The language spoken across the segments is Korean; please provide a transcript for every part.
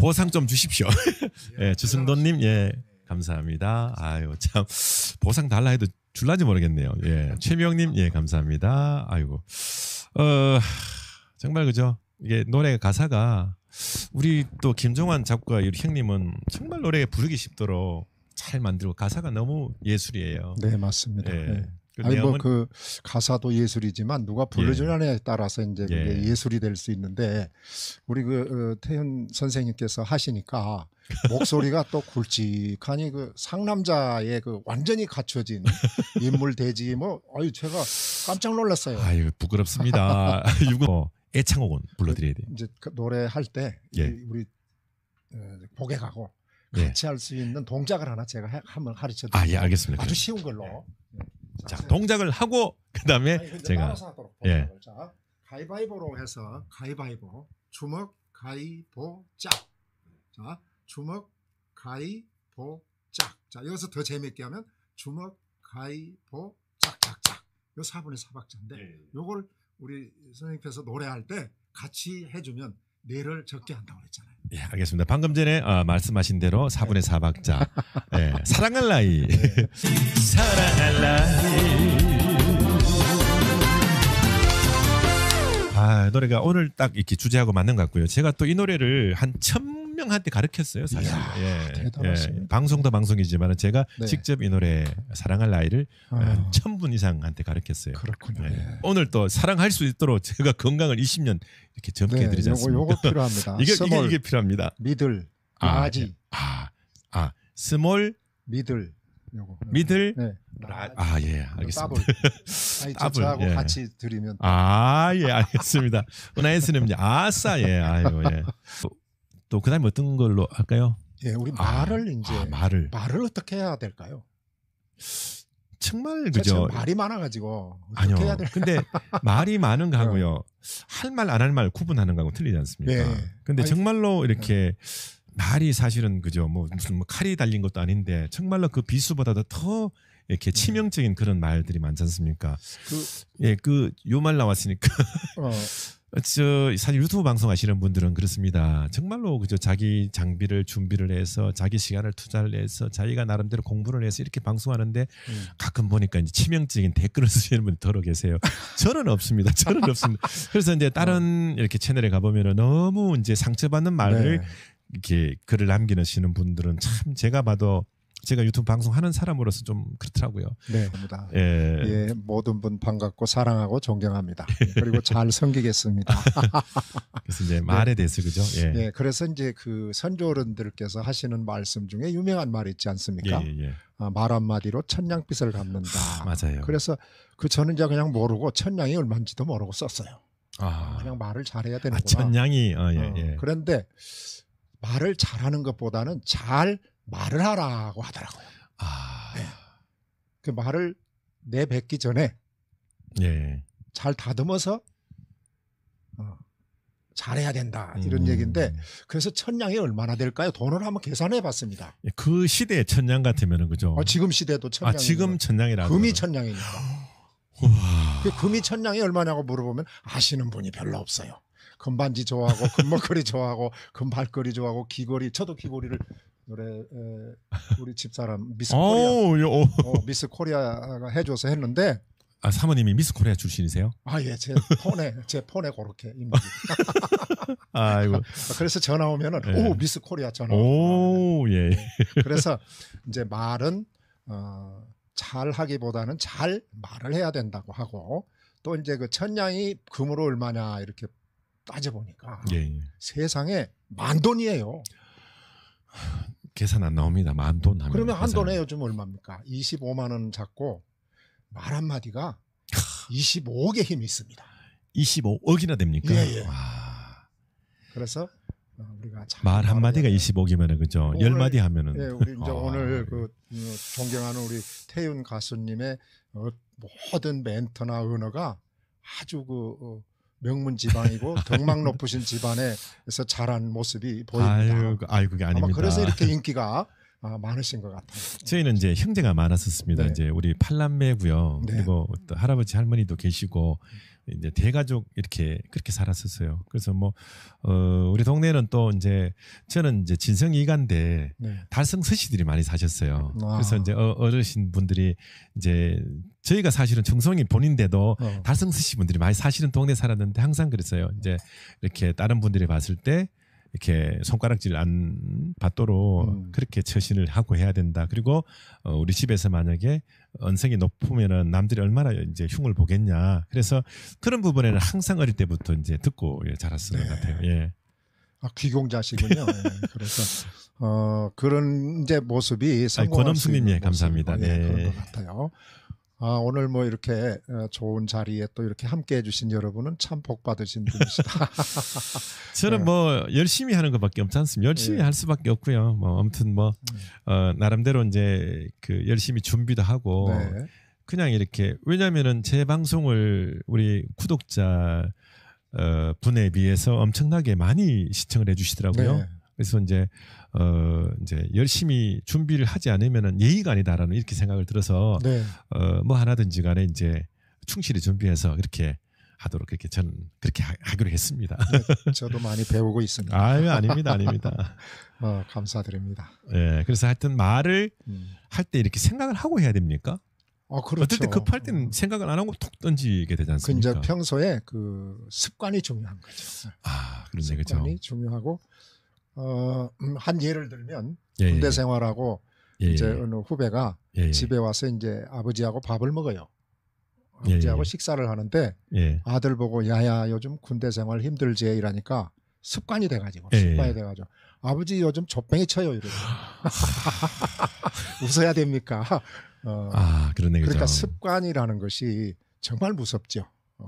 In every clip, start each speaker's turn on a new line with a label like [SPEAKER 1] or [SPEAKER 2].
[SPEAKER 1] 보상 좀 주십시오. 예, 예 주승돈님, 예, 감사합니다. 아유, 참, 보상 달라 해도 줄라지 모르겠네요. 예, 최명님, 예, 감사합니다. 아이고, 어, 정말 그죠? 이게 노래 가사가 우리 또 김종환 작가 우리 형님은 정말 노래 부르기 쉽도록 잘 만들고 가사가 너무 예술이에요. 네, 맞습니다. 예. 네. 그 아니 뭐
[SPEAKER 2] 그 가사도 예술이지만 누가 불러주느냐에 예. 따라서 이제 예. 예술이 될 수 있는데 우리 그 어, 태현 선생님께서 하시니까 목소리가 또 굵직하니 그 상남자의 그 완전히 갖춰진 인물 되지 뭐 아유 제가 깜짝 놀랐어요.
[SPEAKER 1] 아유 부끄럽습니다. 유고 어, 애창곡은 불러드려야 돼요.
[SPEAKER 2] 이제 그 노래할 때 예. 우리 보게가고 어, 예. 같이 예. 할수 있는 동작을 하나 제가 한번 가르쳐 드릴게요. 아, 예, 알겠습니다. 아주 쉬운 걸로. 예.
[SPEAKER 1] 자, 동작을 하고 그다음에 제가 예. 자,
[SPEAKER 2] 가위바위보로 해서 가위바위보 주먹 가위보 짝. 자, 주먹 가위보 짝. 자, 여기서 더 재미있게 하면 주먹 가위보 짝짝짝. 요 4분의 4박자인데 예, 예. 요걸 우리 선생님께서 노래할 때 같이 해주면
[SPEAKER 1] 뇌를 적게 한다고 그랬잖아요. 예, 알겠습니다. 방금 전에 어, 말씀하신 대로 4분의 4박자 예, 사랑할 나이 네. 사랑할 나이 아 노래가 오늘 딱 이렇게 주제하고 맞는 것 같고요. 제가 또 이 노래를 한 천. 명한테 가르쳤어요 사실. 예, 대단하십니 예, 방송도 방송이지만 제가 네. 직접 이 노래 사랑할 나이를 어, 천분 이상한테 가르쳤어요. 그렇군요. 예. 예. 오늘 또 사랑할 수 있도록 제가 건강을 20년 이렇게 젊게 네, 해드리지 않습니까? 요거, 필요합니다. 이게, 스몰, 이게, 이게 필요합니다. 미들 아, 라지 아, 아 스몰 미들 요거 미들 네. 아예 알겠습니다. 따블. 아니, 하고 예. 같이 드리면. 아예 알겠습니다. 은하이스님 아싸 예 아유 예. 또 그다음에 어떤 걸로 할까요? 예, 우리 아, 말을 아, 이제 아, 말을 말을
[SPEAKER 2] 어떻게 해야 될까요? 정말 그죠. 말이 많아가지고
[SPEAKER 1] 아니요. 해야 될까? 근데 말이 많은 어. 거하고요 할 말 안 할 말 구분하는 거하고 틀리지 않습니까? 네. 근데 아니, 정말로 네. 이렇게 네. 말이 사실은 그죠. 뭐 무슨 뭐 칼이 달린 것도 아닌데 정말로 그 비수보다도 더 이렇게 음. 치명적인 그런 말들이 많지 않습니까? 그, 예, 그 요 말 나왔으니까. 어. 저 사실 유튜브 방송 하시는 분들은 그렇습니다. 정말로 그저 자기 장비를 준비를 해서 자기 시간을 투자를 해서 자기가 나름대로 공부를 해서 이렇게 방송하는데 음. 가끔 보니까 이제 치명적인 댓글을 쓰시는 분이 더러 계세요. 저는 없습니다. 저는 없습니다. 그래서 이제 다른 어. 이렇게 채널에 가보면은 너무 이제 상처받는 말을 네. 이렇게 글을 남기시는 분들은 참 제가 봐도 제가 유튜브 방송하는 사람으로서 좀 그렇더라고요. 네, 니다 예.
[SPEAKER 2] 예. 모든 분 반갑고 사랑하고 존경합니다. 그리고 잘 섬기겠습니다.
[SPEAKER 1] 그래서 이제 말에 네. 대해서 그죠? 예. 예.
[SPEAKER 2] 그래서 이제 그 선조 어른들께서 하시는 말씀 중에 유명한 말 있지 않습니까? 예, 예, 예. 아, 말 한마디로 천냥빛을 갚는다. 아, 맞아요. 그래서 그 저는 이제 그냥 모르고 천냥이 얼마인지도 모르고 썼어요. 아. 그냥 말을 잘해야 되는구나. 아, 천냥이 아, 예, 어, 예, 예. 어, 그런데 말을 잘하는 것보다는 잘 말을 하라고 하더라고요. 아. 네. 그 말을 내뱉기 전에 예. 잘 다듬어서 어, 잘해야 된다 이런 음. 얘기인데 그래서 천냥이 얼마나 될까요? 돈을 한번 계산해 봤습니다.
[SPEAKER 1] 예, 그 시대에 천냥 같으면 그죠? 아, 지금 시대도 천냥. 아 지금 천냥이라. 금이
[SPEAKER 2] 천냥이니까. 그 금이 천냥이 얼마냐고 물어보면 아시는 분이 별로 없어요. 금반지 좋아하고 금목걸이 좋아하고 금발걸이 좋아하고 귀걸이 저도 귀걸이를 노래 에, 우리
[SPEAKER 1] 집사람
[SPEAKER 2] 미스 어, 코리아 어. 어, 미스 코리아가 해줘서 했는데
[SPEAKER 1] 아 사모님이 미스 코리아 출신이세요?
[SPEAKER 2] 아 예, 제 폰에 제 폰에 그렇게 인물이.
[SPEAKER 1] 아이고. 아, 그래서 전화 오면은 예. 오 미스 코리아 전화. 오 예. 그래서 이제
[SPEAKER 2] 말은 어, 잘하기보다는 잘 말을 해야 된다고 하고 또 이제 그 천냥이 금으로 얼마냐 이렇게 따져 보니까 예, 예. 세상에 만 돈이에요.
[SPEAKER 1] 계산 안 나옵니다. 만 돈 하면. 그러면 한 돈에
[SPEAKER 2] 요즘 얼마입니까? 25만 원 잡고 말 한마디가
[SPEAKER 1] 25억의 힘이 있습니다. 25억이나 됩니까?
[SPEAKER 2] 예, 예. 그래서 어, 우리가
[SPEAKER 1] 말 한마디가 2 5억이면 그죠. 오열 마디 하면은 예,
[SPEAKER 2] 우리 이제 아, 오늘 예. 그 어, 존경하는 우리 태윤 가수님의 어, 모든 멘트나 은어가 아주 그 명문 집안이고 덕망 높으신 집안에서 자란 모습이 보입니다. 아유,
[SPEAKER 1] 아유 그게 아닙니다. 아마 그래서 이렇게
[SPEAKER 2] 인기가 아, 많으신 것 같아요.
[SPEAKER 1] 저희는 이제 형제가 많았었습니다. 네. 이제 우리 팔남매고요. 네. 그리고 할아버지 할머니도 계시고 음. 이제 대가족 이렇게 그렇게 살았었어요. 그래서 뭐 어, 우리 동네는 또 이제 저는 이제 진성이간데 네. 달성 서씨들이 많이 사셨어요. 와. 아. 그래서 이제 어, 어르신 어 분들이 이제 저희가 사실은 정성이 본인데도 어. 달성 서씨 분들이 많이 사시는 동네 살았는데 항상 그랬어요. 이제 이렇게 다른 분들이 봤을 때 이렇게 손가락질 안 받도록 음. 그렇게 처신을 하고 해야 된다. 그리고 어, 우리 집에서 만약에 언성이 높으면은 남들이 얼마나 이제 흉을 보겠냐. 그래서 그런 부분에는 항상 어릴 때부터 이제 듣고 예, 자랐었던 네. 것 같아요. 예.
[SPEAKER 2] 아, 귀공자시군요. 예, 그래서 어, 그런 이제 모습이 예, 성공할 아니, 권엄수님 예, 모습, 감사합니다.
[SPEAKER 1] 예, 네. 그런 것
[SPEAKER 2] 같아요. 아, 오늘 뭐 이렇게 어, 좋은 자리에 또 이렇게 함께 해주신 여러분은 참 복받으신 분이시다.
[SPEAKER 1] 저는 네. 뭐 열심히 하는 것밖에 없지 않습니까? 열심히 예. 할 수밖에 없고요. 뭐 아무튼 뭐 음. 어, 나름대로 이제 그 열심히 준비도 하고 네. 그냥 이렇게 왜냐면은 제 방송을 우리 구독자 어, 분에 비해서 엄청나게 많이 시청을 해주시더라고요. 네. 그래서 이제 어 이제 열심히 준비를 하지 않으면은 예의가 아니다라는 이렇게 생각을 들어서 네. 어뭐 하나든지 간에 이제 충실히 준비해서 이렇게 하도록 그렇게 전 그렇게 하기로 했습니다.
[SPEAKER 2] 네, 저도 많이 배우고 있습니다.
[SPEAKER 1] 아유, 아닙니다, 아닙니다. 어, 감사드립니다. 예, 네, 그래서 하여튼 말을 음. 할때 이렇게 생각을 하고 해야 됩니까? 어, 그렇죠. 어떨 때 급할 때는 음. 생각을 안 하고 톡 던지게 되지 않습니까? 그 이제 평소에 그 습관이 중요한 거죠. 아, 그런 그렇죠. 습관이 그렇죠.
[SPEAKER 2] 중요하고 어한 음, 예를 들면 예, 예, 예, 군대 생활하고 예, 이제 예. 어느 후배가 집에 와서 이제 아버지하고 밥을 먹어요. 아버지하고 식사를 하는데 아들 보고 야야 요즘 군대 생활 힘들지 이라니까 습관이 돼가지고 습관이 돼가지고 아버지 요즘 조뱅이 쳐요 이러고 웃어야 됩니까? 어, 아 그러네 그러니까 습관이라는 것이 정말 무섭죠. 어,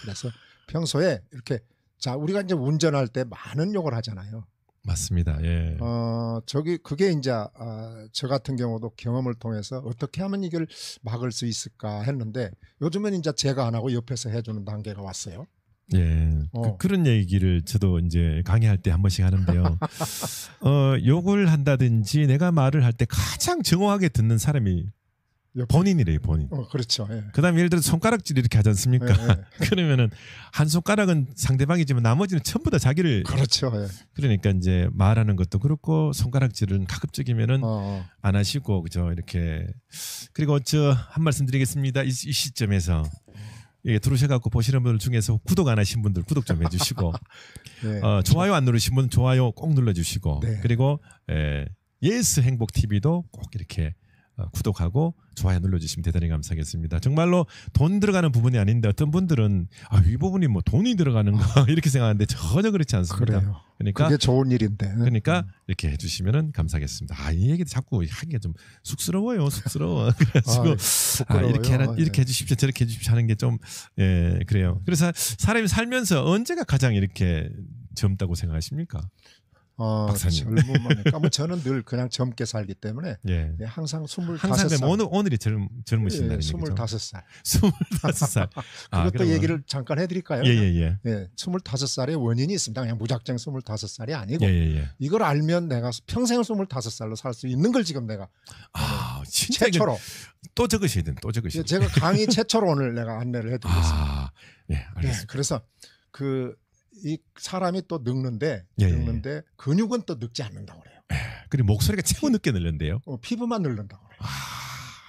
[SPEAKER 2] 그래서 평소에 이렇게 자 우리가 이제 운전할 때 많은 욕을 하잖아요.
[SPEAKER 1] 맞습니다. 예.
[SPEAKER 2] 어, 저기 그게 이제 아, 저 같은 경우도 경험을 통해서 어떻게 하면 이걸 막을 수 있을까 했는데 요즘은 이제 제가 안 하고 옆에서 해주는 단계가 왔어요.
[SPEAKER 1] 예. 어. 그, 런 얘기를 저도 이제 강의할 때 한 번씩 하는데요. 어, 욕을 한다든지 내가 말을 할 때 가장 정확하게 듣는 사람이 번인이래요 번인. 어 그렇죠. 예. 그다음에 예를 들어 서 손가락질 이렇게 하지 않습니까? 예, 예. 그러면은 한 손가락은 상대방이지만 나머지는 전부 다 자기를. 그렇죠. 예. 그러니까 이제 말하는 것도 그렇고 손가락질은 가급적이면은 어. 어. 안 하시고 그죠 이렇게 그리고 저한 말씀드리겠습니다 이, 이 시점에서. 예, 들어오셔갖고 보시는 분들 중에서 구독 안 하신 분들 구독 좀 해주시고 네, 어, 좋아요 안 누르신 분 좋아요 꼭 눌러주시고 네. 그리고 에, 예스 행복 TV도 꼭 이렇게 어, 구독하고 좋아요 눌러주시면 대단히 감사하겠습니다. 정말로 돈 들어가는 부분이 아닌데 어떤 분들은 아, 이 부분이 뭐 돈이 들어가는 거 이렇게 생각하는데 전혀 그렇지 않습니다. 그래요. 그러니까 그게 좋은 일인데. 그러니까 음. 이렇게 해주시면 감사하겠습니다. 아 이 얘기 도 자꾸 하기가 좀 쑥스러워요, 쑥스러워. 그래가지고 아, 예. 아, 이렇게 해라, 이렇게 아, 예. 해주십시오, 저렇게 해주십시오 하는 게 좀예 그래요. 그래서 사람이 살면서 언제가 가장 이렇게 젊다고 생각하십니까? 어, 박사님. 젊은 뭐 뭐 까면
[SPEAKER 2] 저는 늘 그냥 젊게 살기 때문에 예. 예 항상 스물 다섯 살. 오늘 오늘이 젊 젊으신 날이죠. 예, 예, 스물다섯 살. 스물다섯 살. 아, 그것도 아, 얘기를 잠깐 해드릴까요? 예예예. 예, 스물다섯 살의 원인이 있습니다. 그냥 무작정 스물다섯 살이 아니고 예예예. 이걸 알면 내가 평생을 스물다섯 살로 살 수 있는 걸 지금 내가
[SPEAKER 1] 아, 뭐 진짜 최초로 또 적으셔야 돼. 또 적으셔야 돼. 제가 강의
[SPEAKER 2] 최초로 오늘 내가 안내를 해드리겠습니다. 아, 예, 알겠습니다. 네, 그래서 그이 사람이 또 늙는데 예, 예, 예, 늙는데 근육은 또 늙지 않는다고 그래요.
[SPEAKER 1] 예, 그리고 목소리가 최고 늦게 늙는데요.
[SPEAKER 2] 어, 피부만 늘는다고 그래요. 아...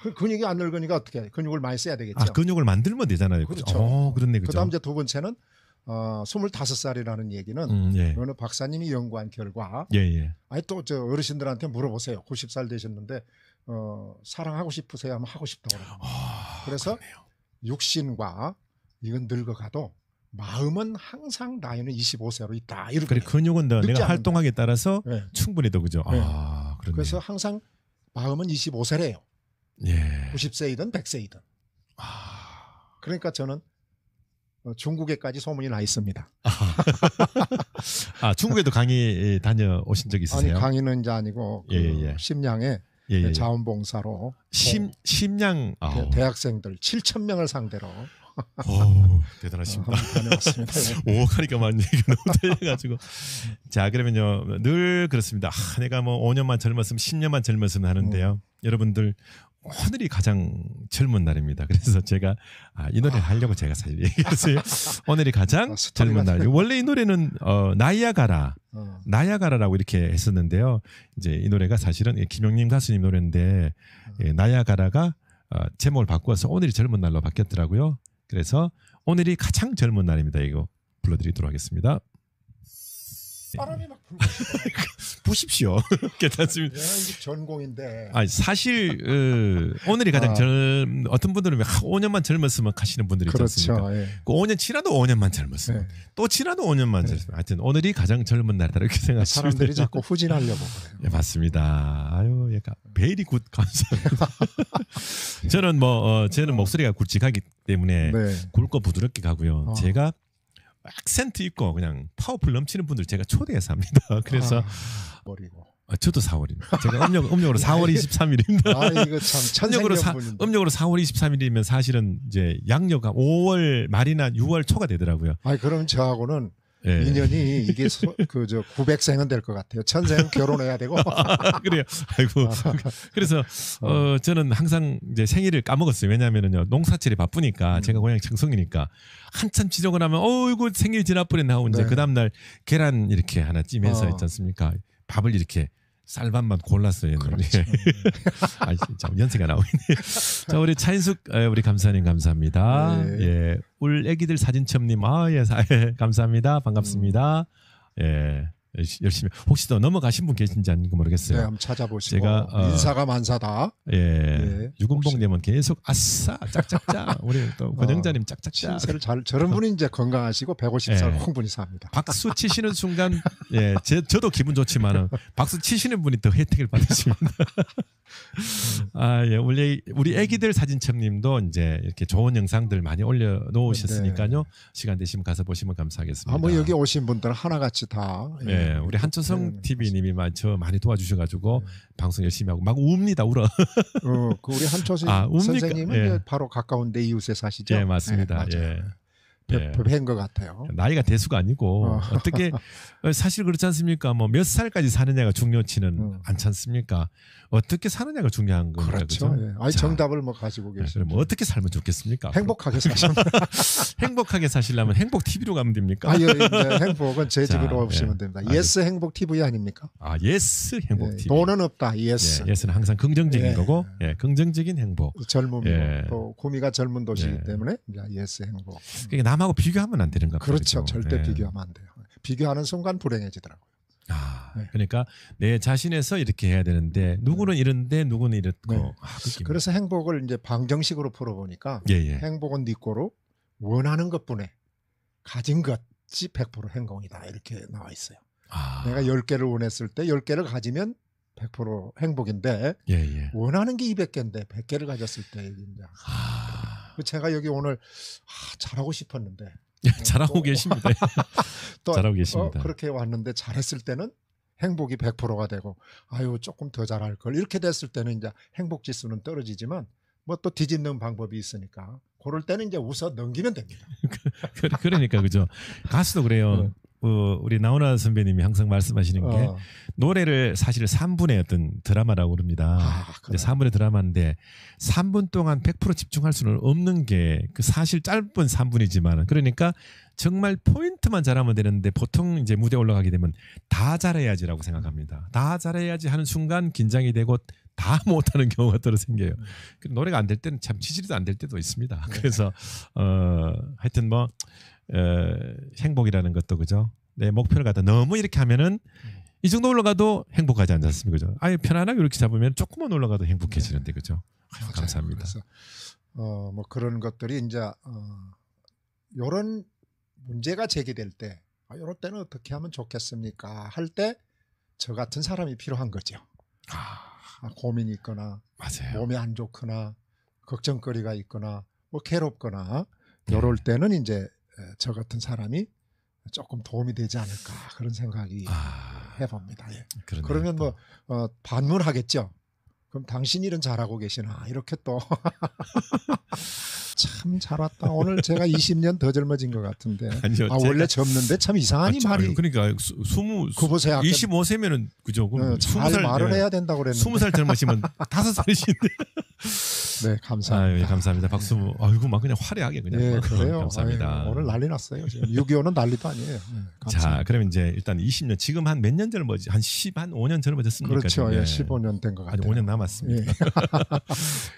[SPEAKER 2] 그 근육이 안 늙으니까 어떻게 해? 근육을 많이 써야 되겠죠. 아, 근육을
[SPEAKER 1] 만들면 되잖아요. 그렇죠. 그렇죠. 어, 그렇네, 그렇죠. 그다음 이제
[SPEAKER 2] 두 번째는 어, 25살이라는 얘기는 음, 예. 어느 박사님이 연구한 결과 예예. 아니 또저 어르신들한테 물어보세요. 90살 되셨는데 어, 사랑하고 싶으세요? 하면 하고 싶다고 그래요. 아, 그래서 그러네요. 육신과 이건 늙어가도 마음은 항상 나이는 25세로 있다.
[SPEAKER 1] 이렇게 그래 근육은 더 내가 활동하기에 따라서 네. 충분히 더 그죠. 네. 아,
[SPEAKER 2] 그렇네요. 그래서 항상 마음은 25세래요. 예. 90세이든 100세이든. 아. 그러니까 저는 어, 중국에까지 소문이 나 있습니다. 아,
[SPEAKER 1] 아 중국에도 강의 예, 다녀오신 적 있으세요? 아니, 강의는
[SPEAKER 2] 이제 아니고 그 예, 예. 예. 심양에 예, 예, 자원봉사로 심 심양 아. 대학생들 7천 명을 상대로 오,
[SPEAKER 1] 어, 대단하십니다. 아, 네, 네. 오가니까 많이 얘기가 너무 들려가지고. 자, 그러면요. 늘 그렇습니다. 아, 내가 뭐 5년만 젊었으면 10년만 젊었으면 하는데요. 음. 여러분들 오늘이 가장 젊은 날입니다. 그래서 제가 아, 이 노래를 아. 하려고 제가 사실 얘기했어요. 오늘이 가장 아, 젊은 날. 원래 이 노래는 어, 나야가라, 어. 나야가라라고 이렇게 했었는데요. 이제 이 노래가 사실은 김용림 가수님 노래인데 어. 예, 나야가라가 어, 제목을 바꾸어서 오늘이 젊은 날로 바뀌었더라고요. 그래서 오늘이 가장 젊은 날입니다. 이거 불러드리도록 하겠습니다. 네.
[SPEAKER 2] 사람이 막 불고
[SPEAKER 1] 보십시오. 괜찮습니다. 예, 전공인데. 아 사실 어, 오늘이 가장 아. 젊 어떤 분들은 5년만 젊었으면 가시는 분들이 그렇죠, 있잖습니까? 예. 그 5년 지나도 5년만 젊었으면 예. 또 지나도 5년만 예. 젊으면 하여튼 오늘이 가장 젊은 날이다 이렇게 생각하시면 사람들이 자꾸 후진하려고 예, 맞습니다. 아유, 약간 베리 굿 감사합니다. 저는 뭐 어, 는 목소리가 굵직하기 때문에 네. 굵고 부드럽게 가고요. 어. 제가 악센트 있고 그냥 파워풀 넘치는 분들 제가 초대해서 합니다. 그래서 아, 머리고. 아, 저도 4월입니다. 제가 음력 음력으로 4월 예. 23일입니다. 아 이거 참 음력으로 사, 음력으로 4월 23일이면 사실은 이제 양력 5월 말이나 6월 초가 되더라고요. 아 그럼 저하고는 예. 인연이 이게 그저
[SPEAKER 2] 900생은 될 것 같아요. 천생 결혼해야 되고. 아,
[SPEAKER 1] 그래요. 아이고. 그래서 어, 어, 저는 항상 이제 생일을 까먹었어요. 왜냐면은요 농사철이 바쁘니까 음. 제가 고향이 창성이니까 한참 지적을 하면 어이구 생일 지나버렸나 하고 이제 네. 그 다음날 계란 이렇게 하나 찜해서 어. 있지 않습니까? 밥을 이렇게 쌀밥만 골랐어요. 그렇죠. 아, 진짜 연세가 나오네. 자, 우리 차인숙 아, 우리 감사님 감사합니다. 네. 예. 울 애기들 사진첩님 아, 예, 사, 예, 감사합니다. 반갑습니다. 음. 예. 열심히 혹시 더 넘어가신 분 계신지 아닌지 모르겠어요. 네, 한번 찾아보시고 제가 어, 인사가
[SPEAKER 2] 만사다.
[SPEAKER 1] 예, 예. 유금봉님은 계속 아싸 짝짝짝 우리 또 어, 권영자님 짝짝짝 신세를 잘 저런 분이 이제
[SPEAKER 2] 건강하시고 150살 예. 홍분이
[SPEAKER 1] 삽니다. 박수 치시는 순간 예, 제, 저도 기분 좋지만은 박수 치시는 분이 더 혜택을 받으십니다. 아 예, 우리 우리 아기들 사진첩님도 이제 이렇게 좋은 영상들 많이 올려 놓으셨으니까요. 네. 시간 되시면 가서 보시면 감사하겠습니다. 아, 뭐
[SPEAKER 2] 여기 오신 분들 하나같이 다. 예.
[SPEAKER 1] 예. 예, 우리 한초성 TV님이 많죠 많이 도와주셔가지고 네. 방송 열심히 하고 막 웁니다 울어. 어, 그 우리 한초성 아, 선생님은 예.
[SPEAKER 2] 바로 가까운 내 이웃에
[SPEAKER 1] 사시죠. 네, 예, 맞습니다. 예. 예. 뵌것 같아요. 나이가 대수가 아니고 어. 떻게 어, 사실 그렇지 않습니까? 뭐 몇 살까지 사느냐가 중요치는 음. 않지 않습니까? 어떻게 사느냐가 중요한 거죠. 그렇죠. 그렇죠? 예. 아니 자, 정답을 뭐 가지고 네, 계시죠. 뭐 어떻게 살면 좋겠습니까? 행복하게 사시면 행복하게 사시려면 행복 TV로 가면 됩니까? 아, 예, 예. 네, 행복은 제 집으로 네. 오시면 예. 됩니다.
[SPEAKER 2] 예스 행복 TV 아닙니까? 아, 예스 행복 TV. 예, 돈은 없다. 예스. 예,
[SPEAKER 1] 스는 항상 긍정적인 예. 거고, 예, 긍정적인 행복. 그 젊음이고
[SPEAKER 2] 또 구미가 젊은 도시이기 때문에 예스 행복.
[SPEAKER 1] 그러니까 남하고 비교하면 안 되는 겁니 그렇죠. 절대 비교하면
[SPEAKER 2] 안돼 비교하는 순간 불행해지더라고요.
[SPEAKER 1] 아, 네. 그러니까 내 자신에서 이렇게 해야 되는데 누구는 네. 이런데 누구는 이렇고. 네. 아, 뭐.
[SPEAKER 2] 그래서 행복을 이제 방정식으로 풀어보니까 예, 예. 행복은 네 거로 원하는 것뿐에 가진 것이 100% 행복이다 이렇게 나와 있어요. 아. 내가 10개를 원했을 때 10개를 가지면 100% 행복인데 예, 예, 원하는 게 200개인데 100개를 가졌을 때 이제 아. 그 제가 여기 오늘 아, 잘하고 싶었는데 예, 잘하고 계십니다.
[SPEAKER 1] 또, 잘하고 계십니다. 어,
[SPEAKER 2] 그렇게 왔는데 잘했을 때는 행복이 100%가 되고 아유 조금 더 잘할 걸 이렇게 됐을 때는 이제 행복 지수는 떨어지지만 뭐 또 뒤집는 방법이 있으니까 그럴 때는 이제 웃어 넘기면 됩니다.
[SPEAKER 1] 그, 그, 그러니까 그죠. 가수도 그래요. 네. 어, 우리 나훈아 선배님이 항상 말씀하시는 게 어. 노래를 사실 3분의 어떤 드라마라고 그럽니다. 아, 그래. 3분의 드라마인데 3분 동안 100% 집중할 수는 없는 게 그 사실 짧은 3분이지만 그러니까 정말 포인트만 잘하면 되는데 보통 이제 무대 올라가게 되면 다 잘해야지라고 생각합니다. 다 잘해야지 하는 순간 긴장이 되고 다 못하는 경우가 또 생겨요. 그 노래가 안 될 때는 참지지이도안 될 때도 있습니다. 네. 그래서 어, 하여튼 뭐 어, 행복이라는 것도 그죠. 내 목표를 갖다 너무 이렇게 하면은 이 정도 올라가도 행복하지 않잖습니까? 그죠? 아예 편안하게 이렇게 잡으면 조금만 올라가도 행복해지는데 그죠? 아유, 그렇죠. 감사합니다. 그래서 어, 뭐 그런 것들이 이제 어,
[SPEAKER 2] 이런 문제가 제기될 때, 아, 이럴 때는 어떻게 하면 좋겠습니까? 할 때 저 같은 사람이 필요한 거죠. 아, 아 고민이 있거나 맞아요. 몸이 안 좋거나 걱정거리가 있거나 뭐 괴롭거나 이럴 네. 때는 이제 저 같은 사람이 조금 도움이 되지 않을까 그런 생각이 아, 해봅니다. 예. 그러면 뭐 어, 반문하겠죠. 그럼 당신 일은 잘하고 계시나 이렇게 또 참 잘 왔다. 오늘 제가 20년 더 젊어진 것 같은데. 아니요, 아 원래 젊는데 참 이상하니 아, 말이.
[SPEAKER 1] 그러니까 스무 그보세 25세면은 그죠? 그럼 네, 어, 20살 말을 예. 해야 된다고 그랬는데. 20살 젊으시면
[SPEAKER 2] 5살이신데.
[SPEAKER 1] 네, 감사합니다. 아유, 예, 감사합니다. 박수. 네. 아이고 막 그냥 화려하게 그냥. 네, 그래요. 감사합니다. 아유, 오늘
[SPEAKER 2] 난리 났어요. 지금 6.25는 난리도 아니에요. 네,
[SPEAKER 1] 자, 그러면 이제 일단 20년 지금 한 몇 년전젊뭐지한 10, 한 5년 뭐, 젊어졌습니까? 그렇죠. 예, 15년 예. 된것 같아요. 아직 5년 남았습니다.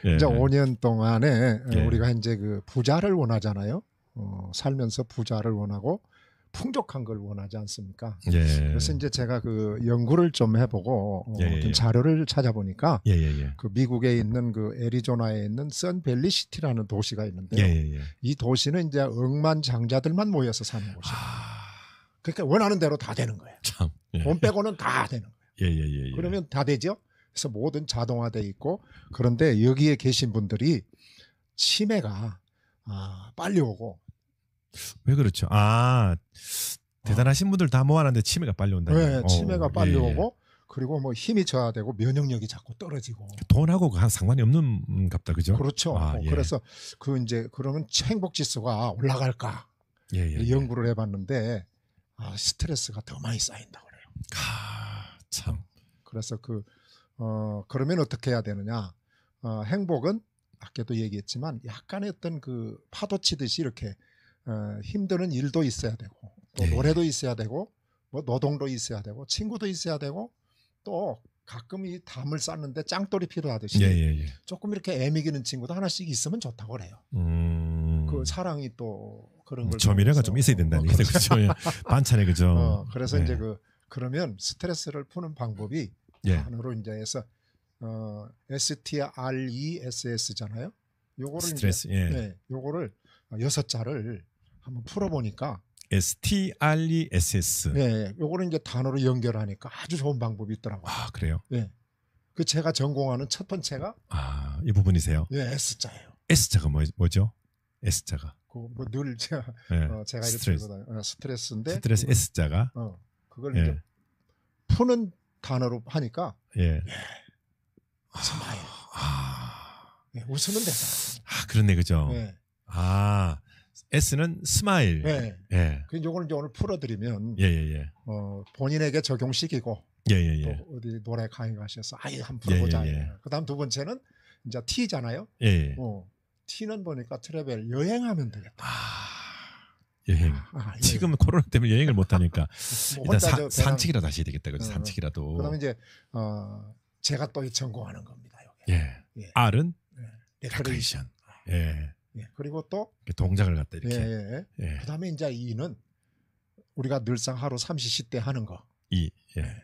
[SPEAKER 1] 예. 예. 이제 5년
[SPEAKER 2] 동안에 예. 우리가 이제 그 부자를 원하잖아요. 어, 살면서 부자를 원하고 풍족한 걸 원하지 않습니까? 예. 그래서 이제 제가 그 연구를 좀 해보고 어, 예, 떤 예. 자료를 찾아보니까 예예예. 예, 그 미국에 있는 그 애리조나에 있는 선밸리 시티라는 도시가 있는데요. 예예예. 이 도시는 이제 억만장자들만 모여서 사는 곳이에요. 아... 그러니까 원하는 대로 다 되는 거예요. 참. 예. 돈 빼고는 다 되는 거예요. 예예예. 그러면 다 되죠. 그래서 모든 자동화돼 있고 그런데 여기에 계신 분들이 치매가 아, 빨리 오고
[SPEAKER 1] 왜 그렇죠? 아 대단하신 어. 분들 다 모아놨는데 치매가 빨리 온다. 네, 치매가 오, 어, 빨리 예, 예. 오고
[SPEAKER 2] 그리고 뭐 힘이 저하되고 면역력이 자꾸 떨어지고
[SPEAKER 1] 돈하고 그 한 상관이 없는 갑다 그죠?
[SPEAKER 2] 그렇죠. 아, 뭐 예. 그래서 그 이제 그러면 행복 지수가 올라갈까 예, 예, 예, 연구를 해봤는데 아, 스트레스가 더 많이 쌓인다 그래요. 아, 참. 그래서 그 어, 그러면 어떻게 해야 되느냐? 어, 행복은 아까도 얘기했지만 약간의 어떤 그 파도 치듯이 이렇게 어, 힘드는 일도 있어야 되고 또 네. 노래도 있어야 되고 뭐 노동도 있어야 되고 친구도 있어야 되고 또 가끔 이 담을 쌓는데 짱돌이 필요하듯이 예, 예, 예. 조금 이렇게 애미기는 친구도 하나씩 있으면 좋다고 그래요.
[SPEAKER 1] 음...
[SPEAKER 2] 그 사랑이 또 그런 걸 점이라가 좀
[SPEAKER 1] 있어야 된다는 얘기죠. 어, 그렇죠. 예. 반찬에 그죠. 어,
[SPEAKER 2] 그래서 네. 이제 그 그러면 스트레스를 푸는 방법이 단어로 예. 이제 해서 어, STRESS잖아요. 요거를 스트레스, 이제 예. 네, 요거를 어, 여섯 자를 한번 풀어보니까
[SPEAKER 1] STRESS. 네, e 예,
[SPEAKER 2] 예. 요거는 이제 단어로 연결하니까 아주 좋은 방법이 있더라고요. 아, 그래요? 네. 그 제가 전공하는 첫 번째가
[SPEAKER 1] 아, 이 부분이세요? 네, S자예요. S자가 뭐, 뭐죠? S자가.
[SPEAKER 2] 그뭐늘 제가 네. 어, 제가 스트레스. 어, 스트레스인데 스트레스 S자가 어, 그걸 예. 이제 푸는 단어로 하니까
[SPEAKER 1] 예. 예. 스마일.
[SPEAKER 2] 아, 웃으면 되잖아. 아,
[SPEAKER 1] 그렇네. 그죠? 예. 아, S는 스마일. 네. 예. 예.
[SPEAKER 2] 그 요거는 이제 오늘 풀어드리면 예, 예, 예. 어, 본인에게 적용시이고
[SPEAKER 1] 예, 예, 예. 또
[SPEAKER 2] 어디 노래 강의가셔서 아예 한번 풀어보자. 예, 예, 예. 그다음 두 번째는 이제 T잖아요. 예, 예. 어, T는 보니까 트래벨 여행하면 되겠다. 아.
[SPEAKER 1] 여행. 아, 아 예. 지금 코로나 때문에 여행을 못 하니까 뭐 일단 사, 배낭... 산책이라도 하셔야 되겠다. 그 어, 산책이라도. 그다음
[SPEAKER 2] 이제 어 제가 또 전공하는 겁니다.
[SPEAKER 1] 여기. 예. 예. R은 예.
[SPEAKER 2] 레크레이션. 예. 예. 그리고 또
[SPEAKER 1] 동작을 갖다 이렇게. 예, 예. 예.
[SPEAKER 2] 그다음에 이제 이는 우리가 늘상 하루 삼시시대 하는 거.
[SPEAKER 1] 이. 예.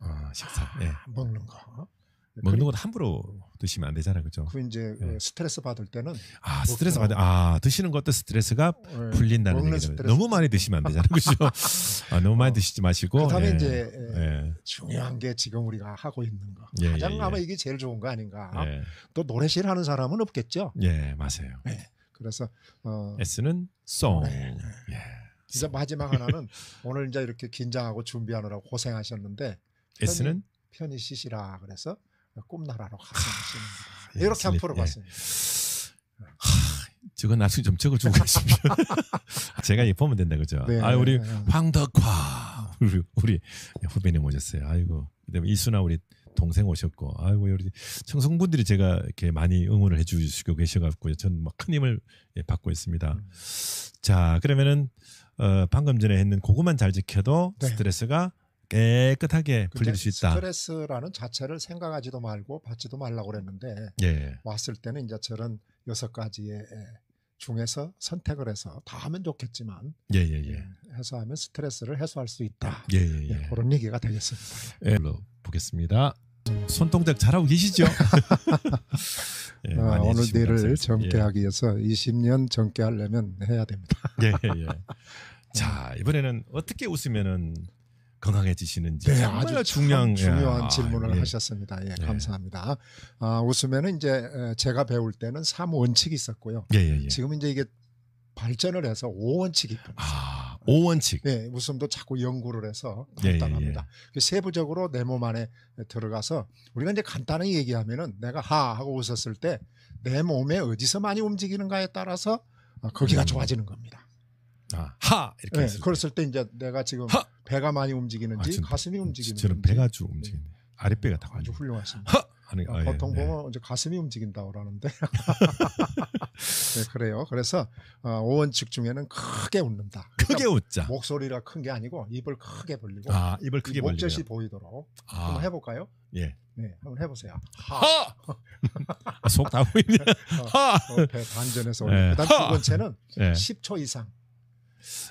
[SPEAKER 1] 어, 식사. 아, 예.
[SPEAKER 2] 먹는 거.
[SPEAKER 1] 네, 먹는 것도 함부로 드시면 안 되잖아요, 그죠? 그
[SPEAKER 2] 이제 네. 그 스트레스 받을 때는 아 스트레스 받아
[SPEAKER 1] 아 드시는 것도 스트레스가 네. 풀린다는 얘기죠. 너무 많이 드시면 안 되잖아요, 그죠? 아, 너무 많이 어, 드시지 마시고. 그다음에 예. 이제 예, 예. 중요한
[SPEAKER 2] 게 지금 우리가 하고 있는
[SPEAKER 1] 거 예, 가장 예, 아마 예.
[SPEAKER 2] 이게 제일 좋은 거 아닌가. 또 노래실 하는 사람은 없겠죠.
[SPEAKER 1] 예, 맞아요. 네.
[SPEAKER 2] 그래서 어,
[SPEAKER 1] S는 song. 네. 네. 예.
[SPEAKER 2] 진짜 마지막 하나는 오늘 이제 이렇게 긴장하고 준비하느라고 고생하셨는데 편히, S는 편히 쉬시라 그래서. 꿈나라로 가시는 예, 이렇게 한번 예, 풀봤습니다 예.
[SPEAKER 1] 저거 나중에 좀 적어주고 계시면 아, 제가 예쁘면 된다 그죠? 네, 아 우리 네, 네. 황덕화 우리, 우리 후배님 오셨어요. 아이고 그다음에 이순아 우리 동생 오셨고 아이고 우리 청성분들이 제가 이렇게 많이 응원을 해주시고 계셔갖지고 전 막 큰 힘을 예, 받고 있습니다. 음. 자 그러면은 어, 방금 전에 했는 고구만 잘 지켜도 네. 스트레스가 깨끗하게 풀릴 수 있다.
[SPEAKER 2] 스트레스라는 자체를 생각하지도 말고 받지도 말라고 그랬는데 예. 왔을 때는 이제 저런 여섯 가지의 예, 중에서 선택을 해서 다 하면 좋겠지만 예, 예, 예. 예 해소하면 스트레스를 해소할 수 있다. 예, 예, 예. 예
[SPEAKER 1] 그런 얘기가 되겠습니다. 예, 보겠습니다. 손동작 잘하고 계시죠? 예, 아, 오늘 내를 젊게 예.
[SPEAKER 2] 하기 위해서 20년 젊게 하려면 해야 됩니다. 예, 예.
[SPEAKER 1] 자 이번에는 어떻게 웃으면은 건강해지시는지 네, 아주 중요한 중요한 예. 질문을 아, 예.
[SPEAKER 2] 하셨습니다. 예, 예.
[SPEAKER 1] 감사합니다. 아,
[SPEAKER 2] 웃음에는 이제 제가 배울 때는 3 원칙이 있었고요. 예, 예, 예. 지금 이제 이게 발전을 해서 5 원칙이 있습니 아, 5 원칙. 네, 웃음도 자꾸 연구를 해서 간단합니다. 그 세부적으로 내 몸 안에 들어가서 우리가 이제 간단히 얘기하면은 내가 하 하고 웃었을 때 내 몸에 어디서 많이 움직이는가에 따라서 어, 거기가 음. 좋아지는
[SPEAKER 1] 겁니다. 아, 하
[SPEAKER 2] 이렇게 네, 그랬을 때 이제 내가 지금 하! 배가 많이 움직이는지 아, 가슴이 움직이는지 저는 배가 주
[SPEAKER 1] 움직이네. 네. 아랫배가 다
[SPEAKER 2] 아주 훌륭하십니다. 아니, 아, 예, 보통 예. 보면 이제 가슴이 움직인다고 그러는데 네, 그래요. 그래서 어, 오원칙 중에는 크게 웃는다. 그러니까 크게 웃자. 목소리가 큰 게 아니고 입을 크게 벌리고 아, 입을 크게 벌리고 목젖이 보이도록 아. 한번 해볼까요? 예. 네, 한번 해보세요. 하! 아, 속다 보이네. 어, 하! 어, 반전에서 올 예. 그다음 두 번째는 예. 10초 이상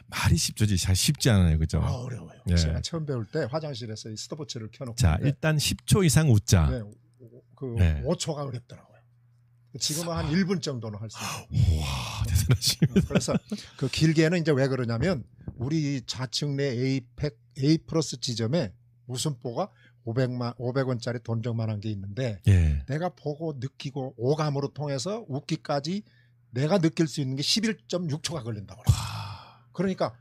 [SPEAKER 1] 말이 쉽죠지 잘 쉽지 않아요, 그죠? 아, 어려워요. 예. 제가
[SPEAKER 2] 처음 배울 때 화장실에서 이 스톱워치를 켜놓고 자 일단
[SPEAKER 1] 10초 이상 웃자. 네,
[SPEAKER 2] 그 네. 예. 5초가 어렵더라고요. 지금은 한 아. 1분 정도는 할 수 있어요. 와
[SPEAKER 1] 대단하십니다. 네, 그래서
[SPEAKER 2] 그 길게는 이제 왜 그러냐면 우리 좌측 내 A 팩 A 플러스 지점에 웃음보가 500만 500원짜리 돈정만한 게 있는데 예. 내가 보고 느끼고 오감으로 통해서 웃기까지 내가 느낄 수 있는 게 11.6초가 걸린다고 그래요. 그러니까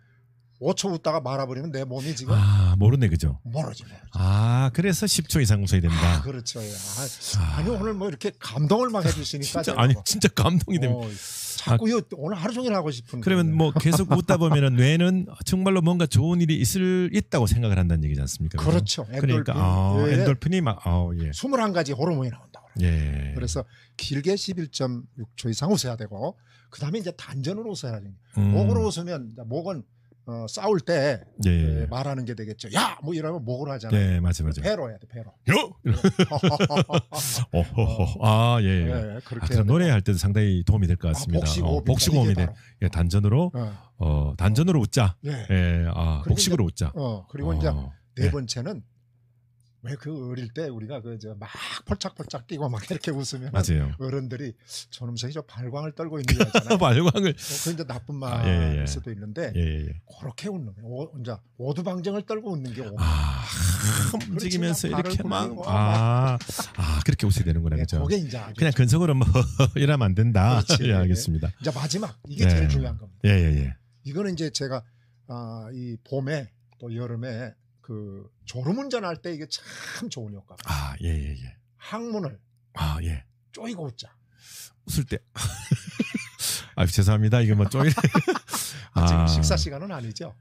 [SPEAKER 2] 5초 웃다가 말아버리면 내 몸이 지금 아
[SPEAKER 1] 모르네 그죠? 모르지 모아 그래서 10초 이상 웃어야 된다. 아,
[SPEAKER 2] 그렇죠. 예. 아, 아. 니 오늘 뭐 이렇게 감동을 막 해주시니까 진짜 아니
[SPEAKER 1] 뭐. 진짜 감동이 됩니다. 어, 자꾸
[SPEAKER 2] 아, 오늘 하루 종일 하고 싶은. 그러면 뭐 계속 웃다 보면은
[SPEAKER 1] 뇌는 정말로 뭔가 좋은 일이 있을 있다고 생각을 한다는 얘기지 않습니까? 그렇죠. 그러니까 엔돌핀. 아, 엔돌핀이 막 어, 예.
[SPEAKER 2] 21가지 호르몬이 나온다. 예. 그래서 길게 11.6초 이상 웃어야 되고 그다음에 이제 단전으로 웃어야 됩니다. 음. 목으로 웃으면 목은 어, 싸울 때 예, 예, 그 예. 말하는 게 되겠죠. 야, 뭐 이러면 목으로 하잖아요. 예, 맞아요, 그러니까 맞아요. 배로 해야 돼, 배로. 요.
[SPEAKER 1] 어, 아, 예. 예. 예, 예 그렇게 아, 노래할 때도 상당히 도움이 될것 아, 같습니다. 아, 복식 호흡, 이 돼. 예, 단전으로 어, 어 단전으로 웃자. 예, 예 아, 복식으로 이제, 웃자.
[SPEAKER 2] 어, 그리고 어, 이제 네 번째는 왜그 어릴 때 우리가 그저막펄짝펄짝 뛰고 막 이렇게 웃으면 맞아요. 어른들이 저놈생이 저 발광을 떨고 있는 거잖아요. 발광을. 그 이제 나쁜 말일 아, 예, 예, 예. 수도 있는데 예, 예, 예. 그렇게 웃는 거. 혼자 오두방정을 떨고 웃는 게. 아,
[SPEAKER 1] 움직이면서 이렇게 막. 아, 아 그렇게 웃어야 되는구나 네, 그죠. 그게 이제 그냥 근성으로 뭐 이러면 안 된다. 그렇지, 예, 알겠습니다. 이제 마지막 이게 제일 네. 중요한 겁니다. 예예예.
[SPEAKER 2] 이거는 이제 제가 아, 이 봄에 또 여름에 그 졸음운전할 때 이게 참 좋은 효과가.
[SPEAKER 1] 아, 예, 예, 예.
[SPEAKER 2] 항문을. 아, 예. 쪼이고 웃자.
[SPEAKER 1] 웃을 때. 아, 죄송합니다. 이거뭐 쪼이. 아, 지금 아. 식사
[SPEAKER 2] 시간은 아니죠.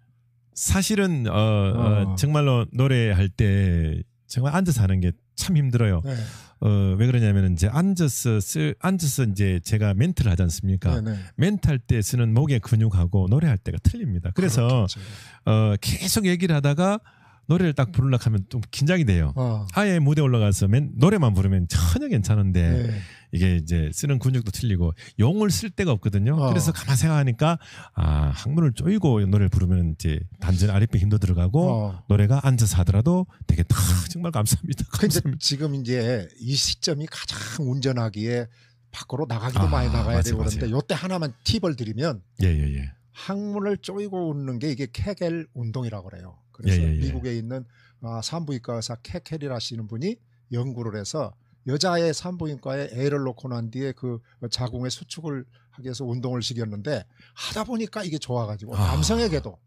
[SPEAKER 1] 사실은 어, 어. 어, 정말로 노래할 때 정말 앉아서 하는 게 참 힘들어요. 네. 어, 왜 그러냐면은 이제 앉아서 쓰, 앉아서 이제 제가 멘트를 하지 않습니까? 네, 네. 멘트할 때 쓰는 목의 근육하고 노래할 때가 틀립니다. 그래서 그렇겠죠. 어, 계속 얘기를 하다가 노래를 딱 부르려고 하면 좀 긴장이 돼요. 어. 하 아예 무대 올라가서 맨 노래만 부르면 전혀 괜찮은데 네. 이게 이제 쓰는 근육도 틀리고 용을 쓸 데가 없거든요. 어. 그래서 가만 생각하니까 아 항문을 조이고 노래를 부르면 이제 단전 아랫배 힘도 들어가고 어. 노래가 앉아서 하더라도 되게 딱 정말
[SPEAKER 2] 감사합니다. 감사합니다. 지금 이제 이 시점이 가장 운전하기에 밖으로 나가기도 아, 많이 나가야 맞아 되고 그런데 요 때 하나만 팁을 드리면 예, 예, 예. 항문을 조이고 웃는 게 이게 케겔 운동이라고 그래요. 그래서 예, 예, 예. 미국에 있는 아, 산부인과 의사 케켈리라시는 분이 연구를 해서 여자의 산부인과에 애를 놓고 난 뒤에 그 자궁의 수축을 하기 위해서 운동을 시켰는데 하다 보니까 이게 좋아가지고 아. 남성에게도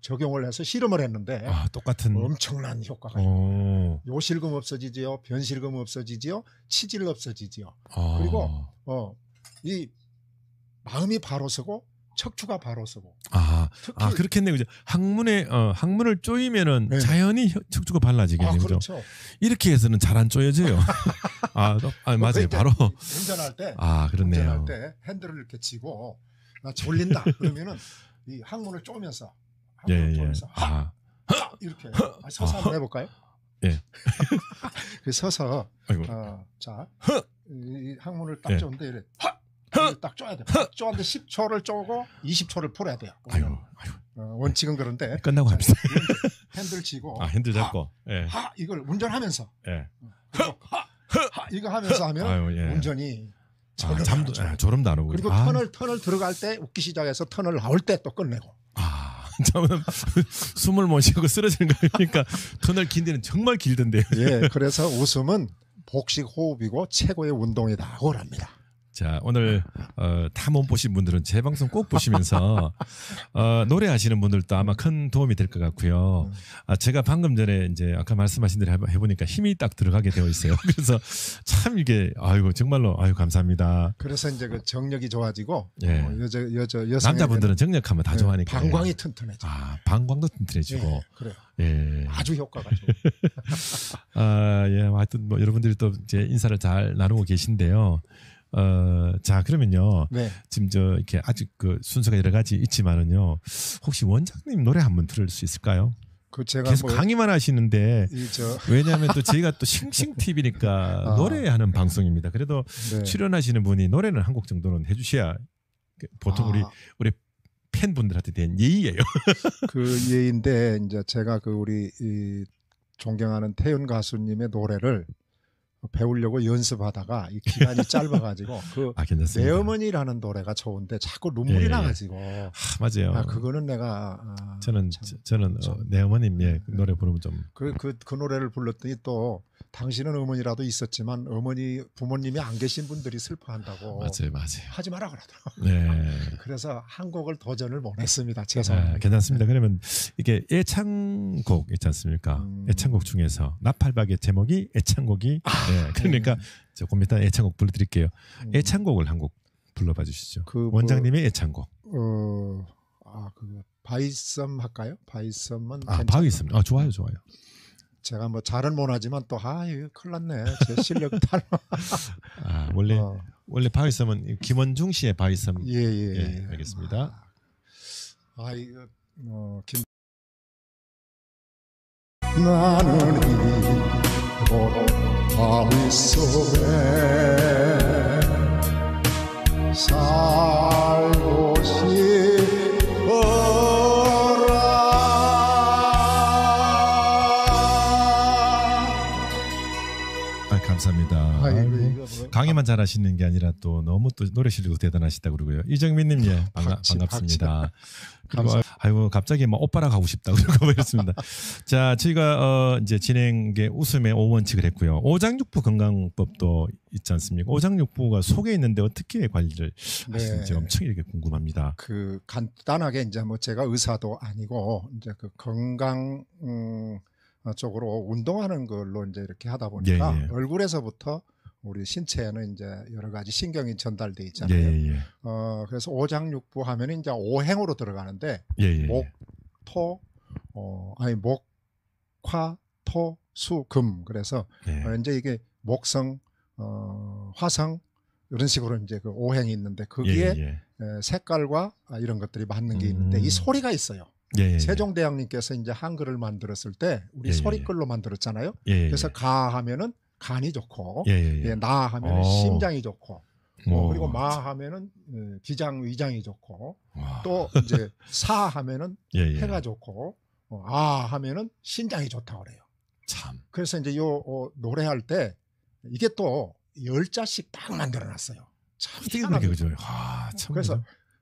[SPEAKER 2] 적용을 해서 실험을 했는데 아, 똑같은 엄청난 효과가 어. 있고 요실금 없어지지요, 변실금 없어지지요, 치질 없어지지요. 아. 그리고 어이 마음이 바로 서고 척추가 바로서고 뭐.
[SPEAKER 1] 아, 아 그렇겠네 요 그죠. 항문에 어, 항문을 조이면은 네. 자연히 척추가 발라지겠네요. 아, 그렇죠. 그죠? 이렇게 해서는 잘 안 조여져요. 아, 아, 맞아요. 그러니까 바로 운전할 때. 아 그렇네요. 운전할
[SPEAKER 2] 때 핸들을 이렇게 치고 나 졸린다 그러면은 이 항문을 쪼면서
[SPEAKER 1] 항문을 예, 예. 쪼면서 예. 하,
[SPEAKER 2] 하, 이렇게 아, 서서 한번 아. 해볼까요? 예. 그 서서 아이고. 어, 자 이, 항문을 딱 쪼는데 예. 이래 하그 딱 쪼야 돼. 딱 쪼는데 10초를 쪼고 20초를 풀어야 돼요. 아유, 아유. 어, 원칙은 그런데 끝나고 자, 합시다. 핸들 치고 아 핸들 잡고 예. 하 이걸 운전하면서 예. 그 이거 하면서 하면 아유, 예. 운전이
[SPEAKER 1] 아, 잠도 나죠. 아, 졸음 도안오고 그리고 아. 터널
[SPEAKER 2] 터널 들어갈 때 웃기 시작해서 터널
[SPEAKER 1] 나올 때 또 끝내고 아 잠깐 숨을 못 쉬고 쓰러지는 거니까 그러니까 터널 긴 데는 정말 길던데요. 예, 그래서 웃음은 복식 호흡이고 최고의 운동이다고 합니다. 자 오늘 어, 다못 보신 분들은 재방송 꼭 보시면서 어, 노래 하시는 분들도 아마 큰 도움이 될 것 같고요. 아, 제가 방금 전에 이제 아까 말씀하신 대로 해보니까 힘이 딱 들어가게 되어 있어요. 그래서 참 이게 아이고 정말로 아유 감사합니다.
[SPEAKER 2] 그래서 이제 그 정력이 좋아지고 예. 어, 여자 여자 여성 남자분들은 그
[SPEAKER 1] 정력하면 다 예, 좋아하니까 방광이
[SPEAKER 2] 튼튼해져. 아
[SPEAKER 1] 방광도 튼튼해지고 예, 그래요. 예. 아주 효과가 좋아. 아, 예. 뭐 하여튼 뭐 여러분들이 또 이제 인사를 잘 나누고 계신데요. 어, 자 그러면요. 네. 지금 저 이렇게 아직 그 순서가 여러 가지 있지만은요. 혹시 원장님 노래 한 번 들을 수 있을까요?
[SPEAKER 2] 그 제가 계속 뭐
[SPEAKER 1] 강의만 하시는데 왜냐하면 또 저희가 또 싱싱 TV니까 아. 노래하는 방송입니다. 그래도 네. 출연하시는 분이 노래는 한곡 정도는 해주셔야 그 보통 아. 우리 우리 팬분들한테 대한 예의예요.
[SPEAKER 2] 그 예인데 이제 제가 그 우리 이 존경하는 태연 가수님의 노래를 배우려고 연습하다가 이 기간이 짧아가지고
[SPEAKER 1] 그 아, 내
[SPEAKER 2] 어머니라는 노래가 좋은데 자꾸 눈물이 예, 예, 예. 나가지고
[SPEAKER 1] 예. 아, 맞아요. 아,
[SPEAKER 2] 그거는 내가
[SPEAKER 1] 아, 저는 참, 저는 어, 내 어머님의 예. 네. 노래 부르면 좀그그그
[SPEAKER 2] 그, 그 노래를 불렀더니 또 당신은 어머니라도 있었지만 어머니 부모님이 안 계신 분들이 슬퍼한다고 맞아요, 맞아요. 하지 마라
[SPEAKER 1] 그러더라고. 네.
[SPEAKER 2] 그래서 한 곡을 도전을
[SPEAKER 1] 못 했습니다. 아, 죄송합니다. 아, 괜찮습니다. 네. 그러면 이게 애창곡 있지 않습니까? 음. 애창곡 중에서 나팔박의 제목이 애창곡이 아. 예, 그러니까 조금 이따 애창곡 불러드릴게요. 음. 애창곡을 한곡 불러봐 주시죠. 그 뭐 원장님의 애창곡.
[SPEAKER 2] 어, 아, 그 바이썸 할까요? 바이썸은 아, 바이썸. 아, 좋아요, 좋아요. 제가 뭐 잘은 못하지만 또 아, 이 큰일 났네. 제 실력이
[SPEAKER 1] 아, 원래 어. 원래 바이썸은 김원중 씨의 바이썸. 예, 예, 예. 예. 알겠습니다.
[SPEAKER 2] 아, 아 이거 어, 김
[SPEAKER 1] 나는 이곳 밤이 속에
[SPEAKER 2] 사
[SPEAKER 1] 강의만 잘하시는 게 아니라 또 너무 또 노래 실력도 대단하시다 그러고요. 이정민님 예 아, 반가, 박치, 반갑습니다. 그리고 아, 아이고 갑자기 뭐 오빠라 가고 싶다 그러고 그랬습니다. 자 저희가 어, 이제 진행게 웃음의 5원칙을 했고요. 오장육부 건강법도 있지 않습니까? 오장육부가 속에 있는데 어떻게 관리를 하시는지 네. 엄청 이렇게 궁금합니다. 그
[SPEAKER 2] 간단하게 이제 뭐 제가 의사도 아니고 이제 그 건강 음, 쪽으로 운동하는 걸로 이제 이렇게 하다 보니까 예, 예. 얼굴에서부터 우리 신체에는 이제 여러 가지 신경이 전달돼 있잖아요. 예, 예. 예. 어, 그래서 오장육부 하면 이제 오행으로 들어가는데 예, 예, 예, 목, 토, 어, 아니 목, 화, 토, 수, 금. 그래서 어, 이제 이게 목성, 어, 화성 이런 식으로 이제 그 오행이 있는데 거기에 예, 색깔과 아, 이런 것들이 맞는 게 있는데 음. 이 소리가 있어요. 예, 예, 세종대왕님께서 이제 한글을 만들었을 때 우리 예, 소리글로 만들었잖아요. 그래서 가 하면은 간이 좋고 예, 예, 예. 예 나 하면 어. 심장이 좋고 뭐 어. 그리고 마 하면은 어, 기장 위장이 좋고 와. 또 이제 사 하면은 예, 예. 해가 좋고 어, 아 하면은 신장이 좋다 그래요. 참. 그래서 이제 요 어, 노래할 때 이게 또 열자씩 딱 만들어놨어요. 참
[SPEAKER 1] 희한하게 그죠. 아,
[SPEAKER 2] 참. 그래서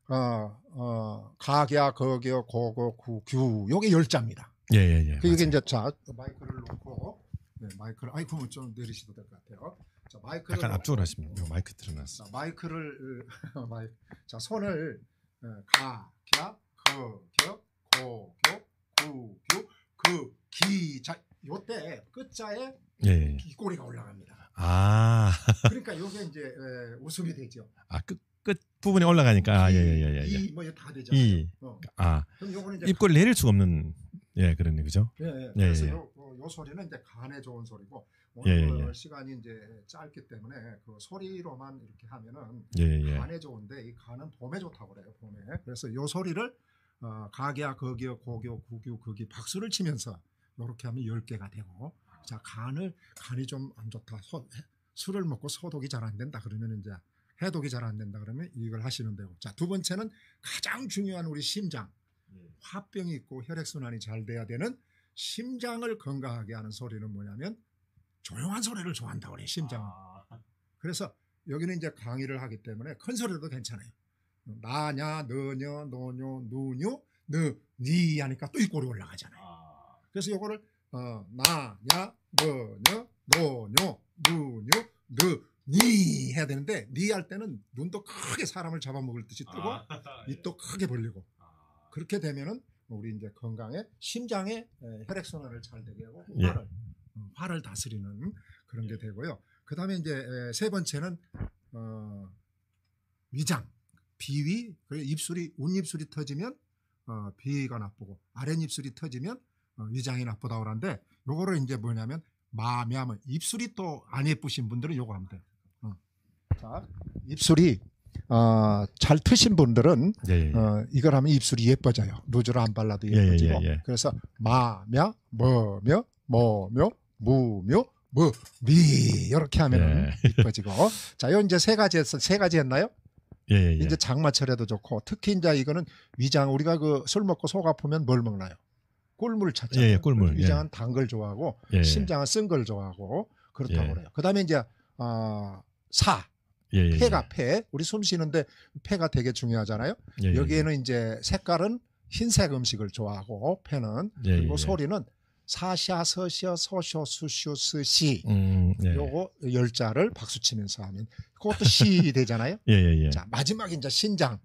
[SPEAKER 2] 어, 어, 가갸거겨고거 구규 요게 열자입니다. 예예예. 그게 맞아요. 이제 자 마이크를 놓고 네, 마이크를 아이콘을 좀 내리셔도 될 것 같아요. 자, 마이크를 약간 앞쪽으로 하시면 요 마이크 틀어놨어. 마이크를 마이 자, 손을 어, 가, 갸, 거, 겨, 고, 교, 구, 교, 그, 기. 자, 요 때 끝자에 예. 귀꼬리가 예, 예. 올라갑니다.
[SPEAKER 1] 아. 그러니까
[SPEAKER 2] 요게 이제 에, 웃음이 되죠. 아,
[SPEAKER 1] 끝 끝부분에 올라가니까 예예예 아, 예. 이뭐다 예, 되죠. 이. 뭐, 어. 아. 그럼 요거는 이제 입꼬리 내릴 수가 없는 예, 그런 얘기죠. 예, 예. 그래서 요
[SPEAKER 2] 요 소리는 이제 간에 좋은 소리고 오늘 뭐 예, 예. 시간이 이제 짧기 때문에 그 소리로만 이렇게 하면은 예, 예, 간에 좋은데 이 간은 봄에 좋다고 그래요. 봄에. 그래서 요 소리를 어, 가기야 거기요 고교 구교 거기 박수를 치면서 이렇게 하면 열 개가 되고 자 간을 간이 좀 안 좋다. 소, 술을 먹고 소독이 잘 안 된다 그러면 이제 해독이 잘 안 된다 그러면 이걸 하시는 데고 자두 번째는 가장 중요한 우리 심장 예. 화병이 있고 혈액순환이 잘 돼야 되는 심장을 건강하게 하는 소리는 뭐냐면 조용한 소리를 좋아한다고 그래 심장은. 아. 그래서 여기는 이제 강의를 하기 때문에 큰 소리도 괜찮아요. 나냐 너냐 노뇨 누뇨 너니 하니까 또 입꼬리 올라가잖아요. 아. 그래서 요거를 어, 나냐 너냐 노뇨 누뇨 너니 해야 되는데 니 할 때는 눈도 크게 사람을 잡아먹을 듯이 뜨고 아. 예. 입도 크게 벌리고 아. 그렇게 되면은 우리 이제 건강에 심장에 혈액 순환을 잘 되게 하고 화를 예. 화를 음, 다스리는 그런 게 예. 되고요. 그다음에 이제 세 번째는 어, 위장, 비위, 그리고 입술이 운입술이 터지면 어, 비위가 나쁘고 아랫입술이 터지면 어, 위장이 나쁘다 그러는데 요거를 이제 뭐냐면 마음 하면 입술이 또 안 예쁘신 분들은 요거 하면 돼요. 어. 자, 입술이 어, 잘 트신 분들은 예, 예, 예. 어, 이걸 하면 입술이 예뻐져요. 루즈를 안 발라도 예, 예, 예뻐지고. 예, 그래서 마며 뭐며 뭐며 무며 무미 이렇게 하면 예뻐지고. 자, 요 이제 세 가지 했, 세 가지 했나요? 예, 이제 장마철에도 좋고 특히 이제 이거는 위장 우리가 그술 먹고 속 아프면 뭘 먹나요? 꿀물 찾잖아요. 꿀물. 위장은 단걸 좋아하고 심장은 쓴 걸 좋아하고 그렇다고 그래요. 그다음에 이제 어, 사 예, 예, 예, 폐가 폐 우리 숨 쉬는데 폐가 되게 중요하잖아요. 예, 여기에는 이제 색깔은 흰색 음식을 좋아하고 폐는 그리고 소리는 사샤서셔아 서쇼 수쇼 스시 음, 예. 요거 열자를 박수 치면서 하면 그것도 시 되잖아요. 예, 예, 예. 자 마지막 이제 신장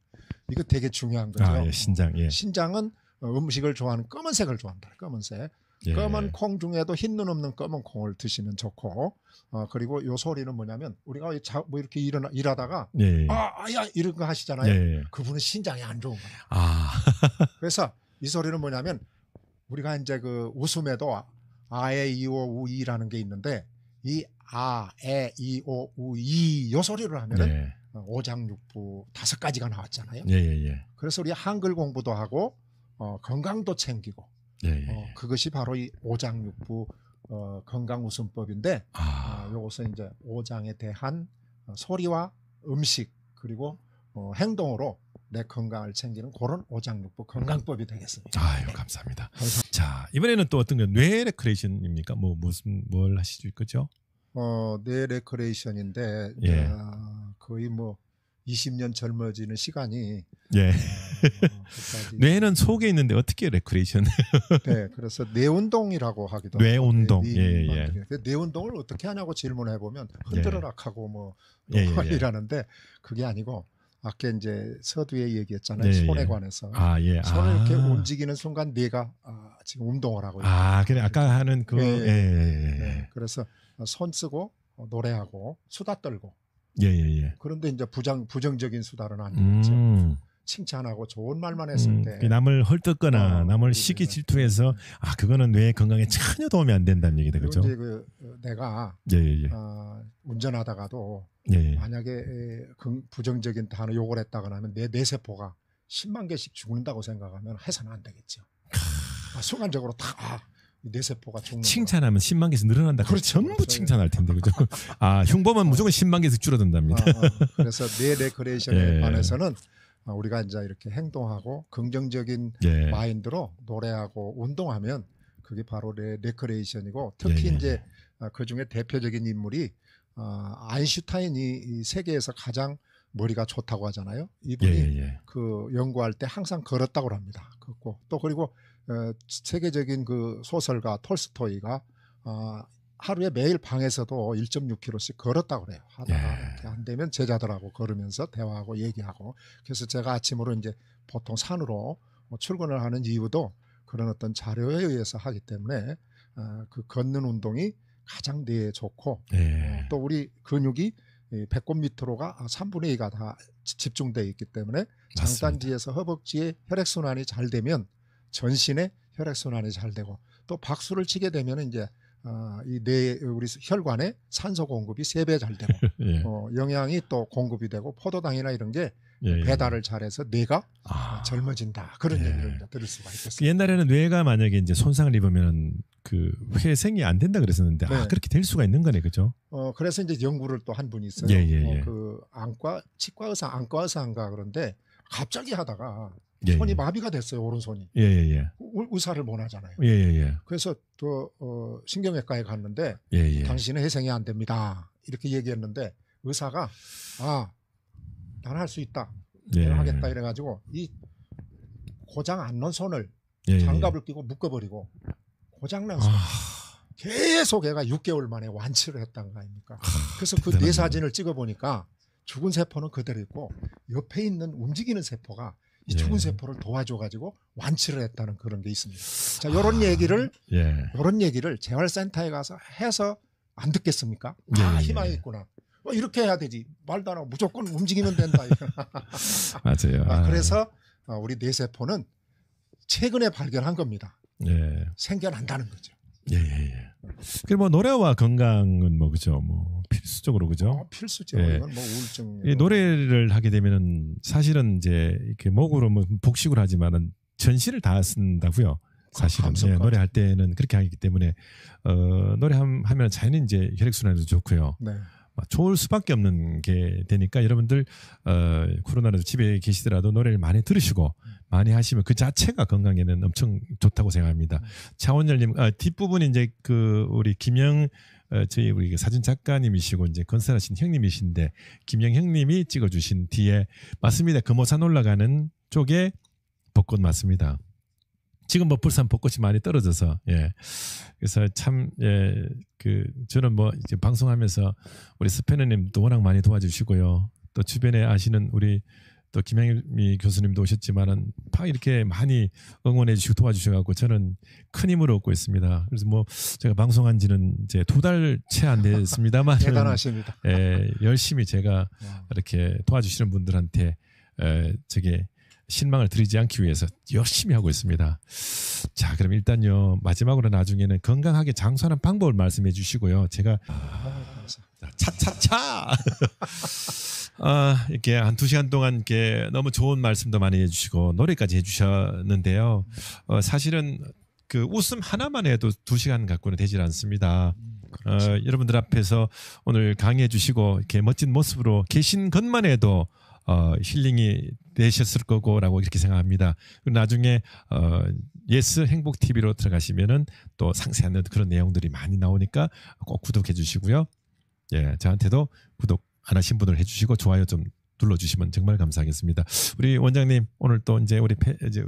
[SPEAKER 2] 이거 되게 중요한 아, 거죠. 아, 예, 신장 예. 신장은 어, 음식을 좋아하는 검은색을 좋아한다. 검은색 예. 검은 콩 중에도 흰 눈 없는 검은 콩을 드시면 좋고 어, 그리고 요 소리는 뭐냐면 우리가 자, 뭐 이렇게 일어나, 일하다가 예. 아, 아야 이런 거 하시잖아요. 예. 그분은 신장이 안 좋은 거예요.
[SPEAKER 1] 아.
[SPEAKER 2] 그래서 이 소리는 뭐냐면 우리가 이제 그 웃음에도 아에 이오 우이라는 게 있는데 이 아에 이오 우이 요 소리를 하면은 예. 어, 오장육부 다섯 가지가 나왔잖아요. 예, 예, 예. 그래서 우리 한글 공부도 하고 어, 건강도 챙기고 예, 예, 어, 예. 그것이 바로 이 오장육부 어, 건강 우음법인데 아. 어, 요것은 이제 오장에 대한 어, 소리와 음식 그리고 어, 행동으로 내 건강을 챙기는 그런 오장육부 건강법이 되겠습니다. 아유 감사합니다. 네,
[SPEAKER 1] 감사합니다. 자 이번에는 또 어떤 게뇌 레크레이션입니까? 뭐 무슨 뭘 하실 거죠?
[SPEAKER 2] 어뇌 레크레이션인데 예. 어, 거의 뭐 20년 젊어지는 시간이
[SPEAKER 1] 예. 어, 뇌는 속에 있는데 어떻게 레크레이션?
[SPEAKER 2] 네, 그래서 뇌운동이라고 하기도 뇌운동.
[SPEAKER 1] 네, 예,
[SPEAKER 2] 예. 뇌운동을 어떻게 하냐고 질문해 보면 예. 흔들어락하고 뭐 예, 예, 예. 이라는데 그게 아니고 아까 이제 서두에 얘기했잖아요 예, 예. 손에 관해서 아,
[SPEAKER 1] 예. 손을 아. 이렇게
[SPEAKER 2] 움직이는 순간 뇌가 아, 지금 운동을 하고 아, 있다. 아
[SPEAKER 1] 그래 아까 하는 그 예, 예, 예, 예, 네.
[SPEAKER 2] 그래서 손 쓰고 노래하고 수다 떨고 예예예 그런데 이제 부정 부정적인 수다는 아니겠죠. 음. 칭찬하고 좋은 말만 했을 음, 때 음,
[SPEAKER 1] 남을 헐뜯거나 어, 남을 시기 질투해서 아 그거는 뇌 건강에 전혀 도움이 안 된다는 얘기다 그죠? 이제
[SPEAKER 2] 그 어, 내가 예, 예, 예. 어, 운전하다가도 예, 예. 만약에 그 부정적인 단어 욕을 했다거나 하면 내 뇌세포가 10만 개씩 죽는다고 생각하면 해서는 안 되겠죠. 아, 순간적으로 다
[SPEAKER 1] 뇌세포가 칭찬하면 10만 개씩 늘어난다. 그렇죠. 전부 그렇죠. 칭찬할 텐데 그죠? 아흉보은 무조건 10만 개씩 줄어든답니다. 아,
[SPEAKER 2] 그래서 뇌 레크레이션에 관해서는 어, 우리가 이제 이렇게 행동하고 긍정적인 예. 마인드로 노래하고 운동하면 그게 바로 레, 레크레이션이고 특히 예. 예 이제 예. 어, 그 중에 대표적인 인물이 어, 아인슈타인이 세계에서 가장 머리가 좋다고 하잖아요. 이분이 예그 예, 연구할 때 항상 걸었다고 합니다. 그리고 또 그리고 어, 세계적인 그 소설가 톨스토이가 어, 하루에 매일 방에서도 1.6km씩 걸었다고 그래요. 하다가 예. 이렇게 안 되면 제자들하고 걸으면서 대화하고 얘기하고 그래서 제가 아침으로 이제 보통 산으로 뭐 출근을 하는 이유도 그런 어떤 자료에 의해서 하기 때문에 어, 그 걷는 운동이 가장 뇌에 좋고 예. 어, 또 우리 근육이 배꼽 밑으로가 3분의 아, 2가 다 집중돼 있기 때문에 장단지에서 허벅지에 혈액 순환이 잘 되면 전신에 혈액 순환이 잘 되고 또 박수를 치게 되면 이제 어, 이뇌 우리 혈관에 산소 공급이 세 배 잘 되고 예. 어, 영양이 또 공급이 되고 포도당이나 이런 게 예, 예. 배달을 잘해서 뇌가 아. 젊어진다 그런 예. 얘기를 들을 수가
[SPEAKER 1] 있겠습니다. 그 옛날에는 뇌가 만약에 이제 손상을 입으면 그 회생이 안 된다 그랬었는데 아, 네. 아 그렇게 될 수가 있는 거네 그죠?
[SPEAKER 2] 어 그래서 이제 연구를 또 한 분이 있어요. 예, 어, 그 안과 치과 의사 안과 의사인가 그런데 갑자기 하다가 예, 손이 예. 마비가 됐어요 오른손이. 예, 예, 예. 의- 사를 원하잖아요. 예, 예, 예. 그래서 또 어, 신경외과에 갔는데 예, 예. 당신은 회생이 안 됩니다 이렇게 얘기했는데 의사가 아 나는 할 수 있다 예. 내가 하겠다 이래가지고 이 고장 안 난 손을 예, 예, 장갑을 끼고 묶어버리고 고장난 손 아, 계속 애가 6개월 만에 완치를 했단 거 아닙니까? 아, 그래서 그네뇌 사진을 찍어 보니까 죽은 세포는 그대로 있고 옆에 있는 움직이는 세포가 이 예. 죽은 세포를 도와줘 가지고 완치를 했다는 그런 게 있습니다. 자, 요런 아, 얘기를 예. 요런 얘기를 재활센터에 가서 해서 안 듣겠습니까? 아, 예, 아, 예. 희망이 있구나. 뭐 어, 이렇게 해야 되지. 말도 안 하고 무조건 움직이면 된다. 맞아요. 아, 아. 그래서 어, 우리 뇌세포는 최근에 발견한 겁니다. 예. 생겨난다는 거죠.
[SPEAKER 1] 예, 예, 예. 그리고 뭐 노래와 건강은 뭐 그죠, 뭐 필수적으로 그죠. 아, 필수죠. 예. 뭐 우울증. 이 노래를 하게 되면은 사실은 이제 이렇게 목으로 뭐 복식을 하지만은 전신을 다 쓴다고요. 사실은 예, 노래할 때는 그렇게 하기 때문에 어, 노래하면 자연히 이제 혈액 순환도 좋고요. 네. 좋을 수밖에 없는 게 되니까 여러분들 어, 코로나로 집에 계시더라도 노래를 많이 들으시고 많이 하시면 그 자체가 건강에는 엄청 좋다고 생각합니다. 네. 차원열님 아, 뒷부분 에 이제 그 우리 김영 어, 저희 우리 그 사진 작가님이시고 이제 건설하신 형님이신데 김영 형님이 찍어주신 뒤에 맞습니다. 금호산 올라가는 쪽에 벚꽃 맞습니다. 지금 뭐 불산 벚꽃이 많이 떨어져서 예. 그래서 참예그 저는 뭐 이제 방송하면서 우리 스페너님도 워낙 많이 도와주시고요. 또 주변에 아시는 우리 또 김영미 교수님도 오셨지만은 파 이렇게 많이 응원해 주시고 도와주셔갖고 저는 큰 힘을 얻고 있습니다. 그래서 뭐 제가 방송한 지는 이제 두 달 채 안 됐습니다만 대단하십니다. 예, 열심히 제가 이렇게 도와주시는 분들한테 에, 저게 신망을 드리지 않기 위해서 열심히 하고 있습니다. 자, 그럼 일단요 마지막으로 나중에는 건강하게 장수하는 방법을 말씀해 주시고요. 제가 차차차 아, 이렇게 한 두 시간 동안 이렇게 너무 좋은 말씀도 많이 해주시고 노래까지 해주셨는데요. 어, 사실은 그 웃음 하나만 해도 두 시간 갖고는 되질 않습니다. 어, 여러분들 앞에서 오늘 강의해 주시고 이렇게 멋진 모습으로 계신 것만 해도 어, 힐링이 되셨을 거고라고 이렇게 생각합니다. 그리고 나중에 어, 예스 행복 TV로 들어가시면은 또 상세한 그런 내용들이 많이 나오니까 꼭 구독해 주시고요. 예, 저한테도 구독 안 하신 분들 해주시고 좋아요 좀 눌러주시면 정말 감사하겠습니다. 우리 원장님 오늘 또 이제 우리 폐, 이제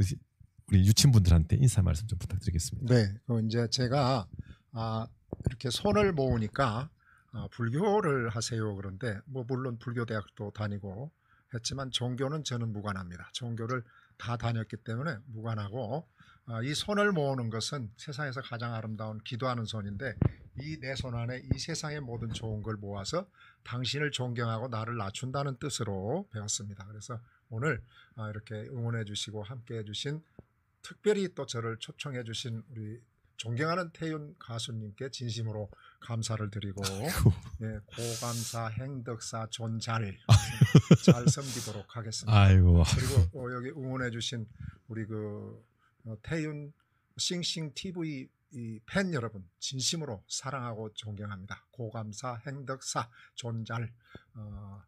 [SPEAKER 1] 우리 유친분들한테 인사 말씀 좀 부탁드리겠습니다. 네,
[SPEAKER 2] 그 이제 제가 아, 이렇게 손을 모으니까 아, 불교를 하세요 그런데 뭐 물론 불교 대학도 다니고 했지만 종교는 저는 무관합니다. 종교를 다 다녔기 때문에 무관하고 어, 이 손을 모으는 것은 세상에서 가장 아름다운 기도하는 손인데 이 내 손 안에 이 세상의 모든 좋은 걸 모아서 당신을 존경하고 나를 낮춘다는 뜻으로 배웠습니다. 그래서 오늘 어, 이렇게 응원해 주시고 함께 해 주신 특별히 또 저를 초청해 주신 우리 존경하는 태윤 가수님께 진심으로 감사를 드리고 네, 고감사 행덕사 존잘 아. 잘 섬기도록 하겠습니다. 아이고. 그리고 어, 여기 응원해주신 우리 그 어, 태윤 싱싱 TV 팬 여러분 진심으로 사랑하고 존경합니다. 고감사 행덕사 존잘 어,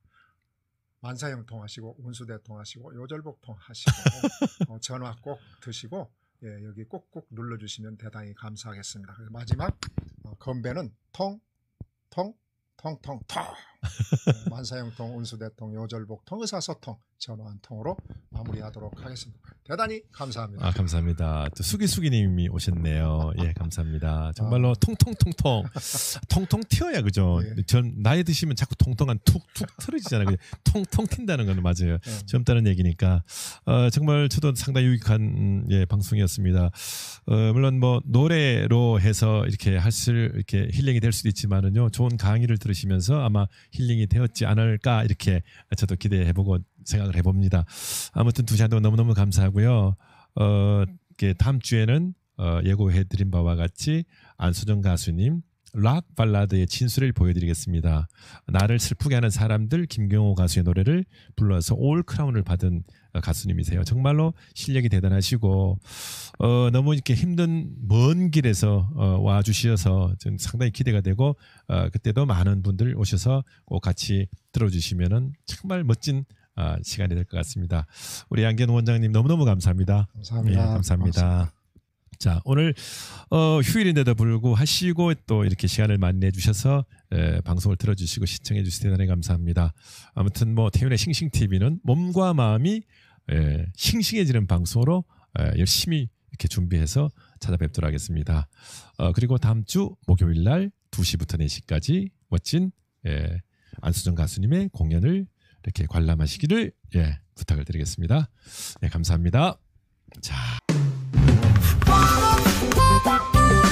[SPEAKER 2] 만사형통하시고 운수대통하시고 요절복통하시고 어, 전화 꼭 드시고 예, 여기 꼭꼭 눌러주시면 대단히 감사하겠습니다. 마지막 어, 건배는 통, 통, 통, 통, 통. 어, 만사형통, 운수대통, 요절복통, 의사소통, 전환통으로 마무리하도록 하겠습니다. 대단히 감사합니다. 아
[SPEAKER 1] 감사합니다. 또 수기수기님이 오셨네요. 예 감사합니다. 아. 정말로 아. 통통통통 통통 튀어야 그죠? 예. 전 나이 드시면 자꾸 통통한 툭툭 틀어지잖아요. 통통 튄다는 건 맞아요. 예. 네. 젊다른 얘기니까 어, 정말 저도 상당히 유익한 예 방송이었습니다. 어, 물론 뭐 노래로 해서 이렇게 할수 이렇게 힐링이 될 수도 있지만은요 좋은 강의를 들으시면서 아마 힐링이 되었지 않을까 이렇게 저도 기대해보고 생각을 해봅니다. 아무튼 두 시간 동안 너무너무 감사하고요. 어, 네. 다음 주에는 어, 예고해드린 바와 같이 안수정 가수님 락 발라드의 진수를 보여드리겠습니다. 나를 슬프게 하는 사람들 김경호 가수의 노래를 불러서 올 크라운을 받은 어, 가수님이세요. 정말로 실력이 대단하시고 어, 너무 이렇게 힘든 먼 길에서 어, 와 주셔서 상당히 기대가 되고 어, 그때도 많은 분들 오셔서 꼭 같이 들어주시면은 정말 멋진 아, 시간이 될 것 같습니다. 우리 양견 원장님 너무너무 감사합니다. 감사합니다. 예, 감사합니다. 감사합니다. 자 오늘 어, 휴일인데도 불구하고 하시고 또 이렇게 시간을 만내 주셔서 에, 방송을 들어주시고 시청해 주셔서 대단히 감사합니다. 아무튼 뭐 태윤의 싱싱 TV는 몸과 마음이 에, 싱싱해지는 방송으로 에, 열심히 이렇게 준비해서 찾아뵙도록 하겠습니다. 어, 그리고 다음 주 목요일 날 2시부터 4시까지 멋진 에, 안수정 가수님의 공연을 이렇게 관람하시기를 예, 부탁을 드리겠습니다. 네, 감사합니다. 자. バイバーイ